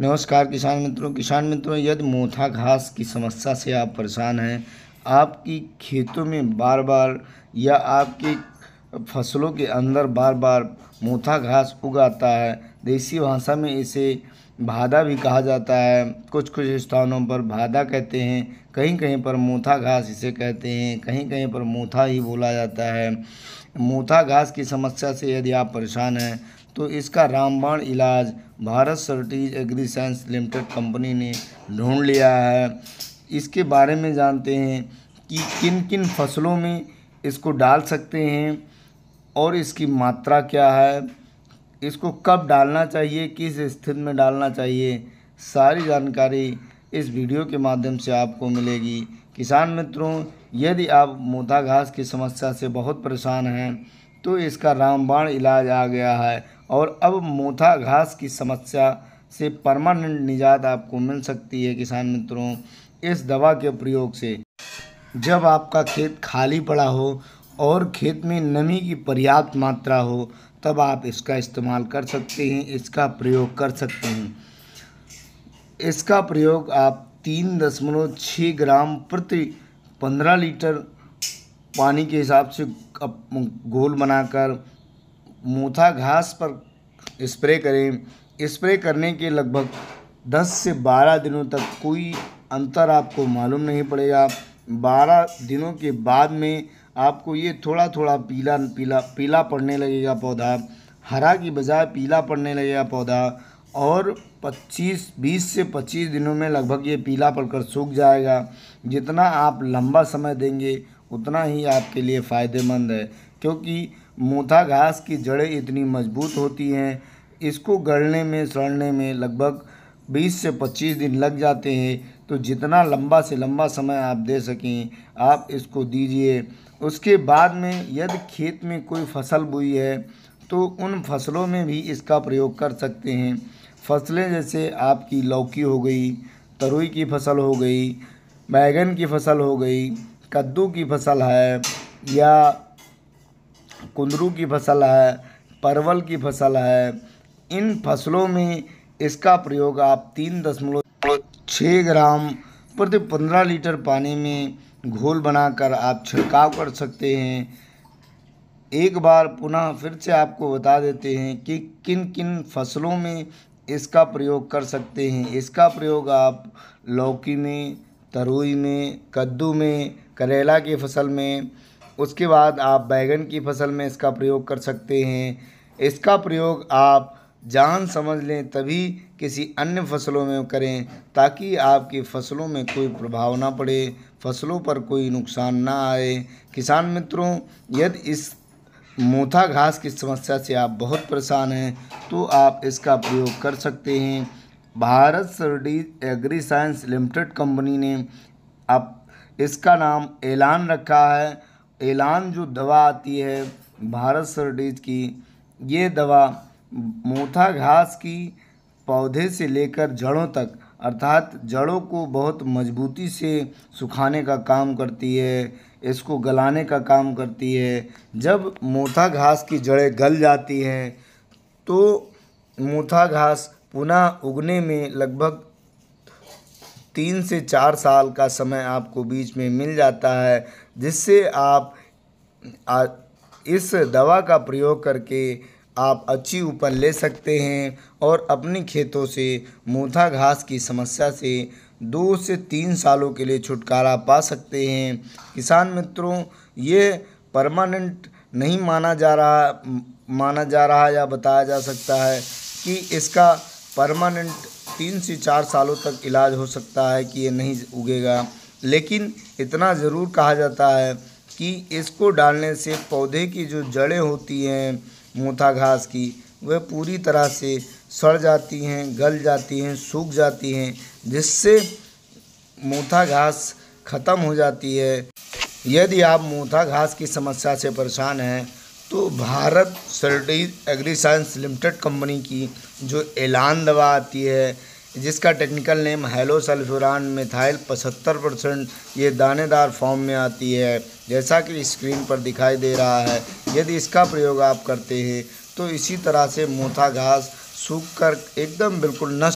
नमस्कार किसान मित्रों किसान मित्रों यदि मोथा घास की समस्या से आप परेशान हैं आपकी खेतों में बार बार या आपकी फसलों के अंदर बार बार मोथा घास उगाता है देसी भाषा में इसे भादा भी कहा जाता है कुछ कुछ स्थानों पर भादा कहते हैं कहीं कहीं पर मोथा घास इसे कहते हैं कहीं कहीं पर मोथा ही बोला जाता है मोथा घास की समस्या से यदि आप परेशान हैं तो इसका रामबाण इलाज Bharat Certis agri science limited company ने ढूंढ लिया है इसके बारे में जानते हैं कि किन किन फसलों में इसको डाल सकते हैं और इसकी मात्रा क्या है इसको कब डालना चाहिए किस स्थिति में डालना चाहिए सारी जानकारी इस वीडियो के माध्यम से आपको मिलेगी किसान मित्रों यदि आप मोटा घास की समस्या से बहुत परेशान हैं तो इसका रामबाण इलाज आ गया है और अब मोथा घास की समस्या से परमानेंट निजात आपको मिल सकती है किसान मित्रों इस दवा के प्रयोग से जब आपका खेत खाली पड़ा हो और खेत में नमी की पर्याप्त मात्रा हो तब आप इसका इस्तेमाल कर सकते हैं इसका प्रयोग कर सकते हैं इसका प्रयोग आप तीन दशमलव छः ग्राम प्रति पंद्रह लीटर पानी के हिसाब से घोल बनाकर मूथा घास पर स्प्रे करें स्प्रे करने के लगभग 10 से 12 दिनों तक कोई अंतर आपको मालूम नहीं पड़ेगा 12 दिनों के बाद में आपको ये थोड़ा थोड़ा पीला पीला पीला पड़ने लगेगा पौधा हरा की बजाय पीला पड़ने लगेगा पौधा और 25 20 से 25 दिनों में लगभग ये पीला पड़कर सूख जाएगा जितना आप लंबा समय देंगे उतना ही आपके लिए फ़ायदेमंद है क्योंकि मोथा घास की जड़ें इतनी मजबूत होती हैं इसको गढ़ने में सड़ने में लगभग 20 से 25 दिन लग जाते हैं तो जितना लंबा से लंबा समय आप दे सकें आप इसको दीजिए उसके बाद में यदि खेत में कोई फसल बुई है तो उन फसलों में भी इसका प्रयोग कर सकते हैं फसलें जैसे आपकी लौकी हो गई तरोई की फसल हो गई बैगन की फसल हो गई कद्दू की फसल है या कुंदरू की फसल है परवल की फसल है इन फसलों में इसका प्रयोग आप तीन दशमलव छः ग्राम प्रति पंद्रह लीटर पानी में घोल बनाकर आप छिड़काव कर सकते हैं एक बार पुनः फिर से आपको बता देते हैं कि किन किन फसलों में इसका प्रयोग कर सकते हैं इसका प्रयोग आप लौकी में तरोई में कद्दू में करेला की फसल में उसके बाद आप बैंगन की फसल में इसका प्रयोग कर सकते हैं इसका प्रयोग आप जान समझ लें तभी किसी अन्य फसलों में करें ताकि आपकी फसलों में कोई प्रभाव ना पड़े फसलों पर कोई नुकसान ना आए किसान मित्रों यदि इस मोथा घास की समस्या से आप बहुत परेशान हैं तो आप इसका प्रयोग कर सकते हैं Bharat Certis agri science limited company ने अब इसका नाम ऐलान रखा है एलान जो दवा आती है भारत सरडीज की ये दवा मोथा घास की पौधे से लेकर जड़ों तक अर्थात जड़ों को बहुत मजबूती से सुखाने का काम करती है इसको गलाने का काम करती है जब मोथा घास की जड़ें गल जाती हैं तो मोथा घास पुनः उगने में लगभग तीन से चार साल का समय आपको बीच में मिल जाता है जिससे आप आ, इस दवा का प्रयोग करके आप अच्छी उपज ले सकते हैं और अपने खेतों से मूथा घास की समस्या से दो से तीन सालों के लिए छुटकारा पा सकते हैं किसान मित्रों ये परमानेंट नहीं माना जा रहा माना जा रहा या बताया जा सकता है कि इसका परमानेंट तीन से चार सालों तक इलाज हो सकता है कि ये नहीं उगेगा लेकिन इतना ज़रूर कहा जाता है कि इसको डालने से पौधे की जो जड़ें होती हैं मोथा घास की वह पूरी तरह से सड़ जाती हैं गल जाती हैं सूख जाती हैं जिससे मोथा घास ख़त्म हो जाती है यदि आप मोथा घास की समस्या से परेशान हैं तो Bharat Certis agri science limited company की जो ऐलान दवा आती है जिसका technical name halosulfuron methyl पचहत्तर परसेंट ये दानेदार फॉर्म में आती है जैसा कि स्क्रीन पर दिखाई दे रहा है यदि इसका प्रयोग आप करते हैं तो इसी तरह से मोथा घास सूख कर एकदम बिल्कुल नष्ट